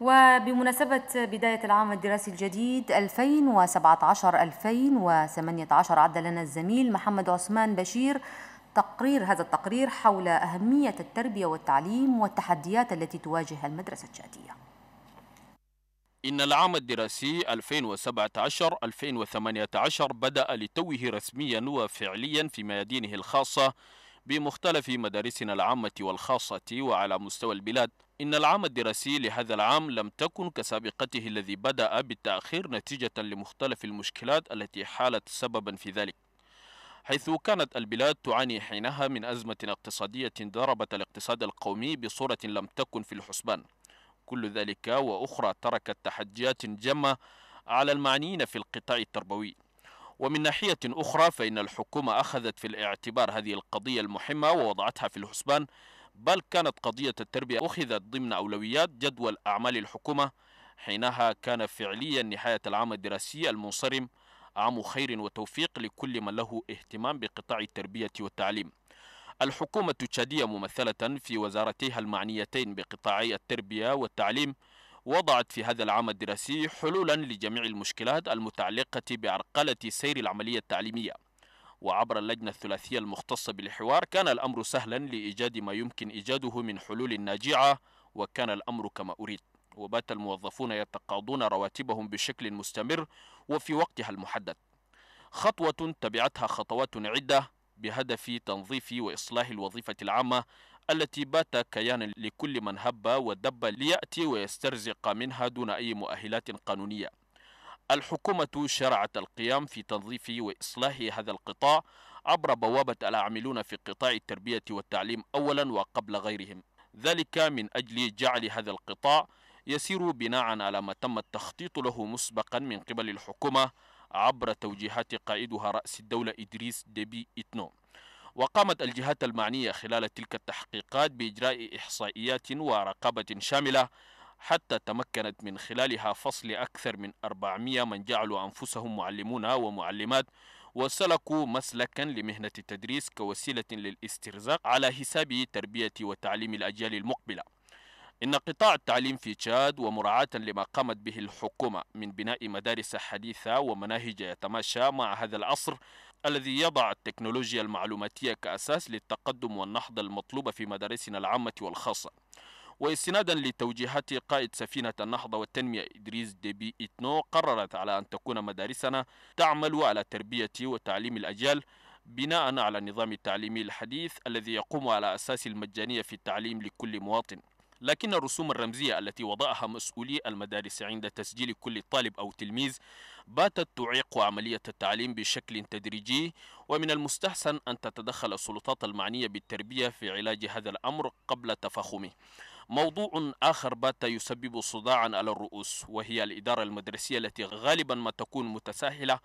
وبمناسبة بداية العام الدراسي الجديد 2017-2018 عد لنا الزميل محمد عثمان بشير تقرير هذا التقرير حول أهمية التربية والتعليم والتحديات التي تواجه المدرسة الشاتية إن العام الدراسي 2017-2018 بدأ لتوه رسميا وفعليا في ميادينه الخاصة بمختلف مدارسنا العامة والخاصة وعلى مستوى البلاد إن العام الدراسي لهذا العام لم تكن كسابقته الذي بدأ بالتأخير نتيجة لمختلف المشكلات التي حالت سببا في ذلك حيث كانت البلاد تعاني حينها من أزمة اقتصادية ضربت الاقتصاد القومي بصورة لم تكن في الحسبان كل ذلك وأخرى تركت تحديات جمة على المعنيين في القطاع التربوي ومن ناحية أخرى فإن الحكومة أخذت في الاعتبار هذه القضية المحمة ووضعتها في الحسبان بل كانت قضية التربية أخذت ضمن أولويات جدول أعمال الحكومة حينها كان فعليا نهاية العام الدراسي المنصرم عام خير وتوفيق لكل من له اهتمام بقطاع التربية والتعليم الحكومة التشادية ممثلة في وزارتيها المعنيتين بقطاعي التربية والتعليم وضعت في هذا العام الدراسي حلولا لجميع المشكلات المتعلقة بعرقلة سير العملية التعليمية وعبر اللجنة الثلاثية المختصة بالحوار كان الأمر سهلا لإيجاد ما يمكن إيجاده من حلول ناجعة وكان الأمر كما أريد وبات الموظفون يتقاضون رواتبهم بشكل مستمر وفي وقتها المحدد خطوة تبعتها خطوات عدة بهدف تنظيف وإصلاح الوظيفة العامة التي بات كيانا لكل من هب ودب ليأتي ويسترزق منها دون أي مؤهلات قانونية الحكومة شرعت القيام في تنظيف وإصلاح هذا القطاع عبر بوابة العاملون في قطاع التربية والتعليم أولا وقبل غيرهم ذلك من أجل جعل هذا القطاع يسير بناء على ما تم التخطيط له مسبقا من قبل الحكومة عبر توجيهات قائدها رأس الدولة إدريس ديبي إتنو وقامت الجهات المعنية خلال تلك التحقيقات بإجراء إحصائيات ورقابة شاملة حتى تمكنت من خلالها فصل أكثر من 400 من جعلوا أنفسهم معلمون ومعلمات وسلكوا مسلكا لمهنة التدريس كوسيلة للاسترزاق على حساب تربية وتعليم الأجيال المقبلة إن قطاع التعليم في تشاد ومراعاة لما قامت به الحكومة من بناء مدارس حديثة ومناهج يتماشى مع هذا العصر الذي يضع التكنولوجيا المعلوماتية كأساس للتقدم والنهضة المطلوبة في مدارسنا العامة والخاصة واستنادا لتوجيهات قائد سفينة النهضة والتنمية إدريس ديبي إتنو قررت على أن تكون مدارسنا تعمل على تربية وتعليم الأجيال بناء على النظام التعليمي الحديث الذي يقوم على أساس المجانية في التعليم لكل مواطن لكن الرسوم الرمزية التي وضعها مسؤولي المدارس عند تسجيل كل طالب أو تلميذ باتت تعيق عملية التعليم بشكل تدريجي ومن المستحسن أن تتدخل السلطات المعنية بالتربية في علاج هذا الأمر قبل تفاخمه موضوع آخر بات يسبب صداعا على الرؤوس وهي الإدارة المدرسية التي غالبا ما تكون متساهلة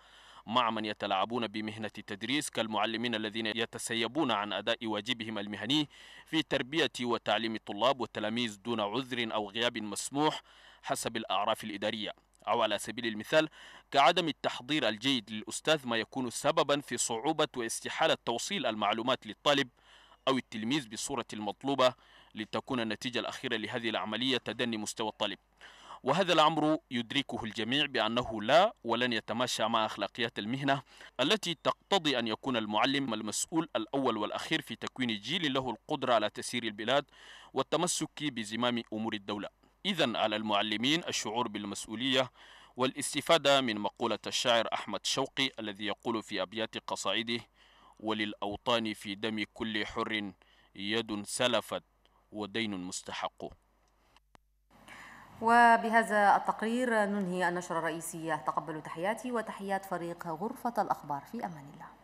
مع من يتلاعبون بمهنة التدريس كالمعلمين الذين يتسيبون عن أداء واجبهم المهني في تربية وتعليم الطلاب والتلاميذ دون عذر أو غياب مسموح حسب الأعراف الإدارية أو على سبيل المثال كعدم التحضير الجيد للأستاذ ما يكون سببا في صعوبة واستحالة توصيل المعلومات للطالب أو التلميذ بالصورة المطلوبة لتكون النتيجة الأخيرة لهذه العملية تدني مستوى الطالب وهذا الأمر يدركه الجميع بأنه لا ولن يتماشى مع أخلاقيات المهنة التي تقتضي أن يكون المعلم المسؤول الأول والأخير في تكوين جيل له القدرة على تسيير البلاد والتمسك بزمام أمور الدولة إذا على المعلمين الشعور بالمسؤولية والاستفادة من مقولة الشاعر أحمد شوقي الذي يقول في أبيات قصائده وللأوطان في دم كل حر يد سلفت ودين مستحق وبهذا التقرير ننهي النشرة الرئيسية تقبلوا تحياتي وتحيات فريق غرفة الأخبار في أمان الله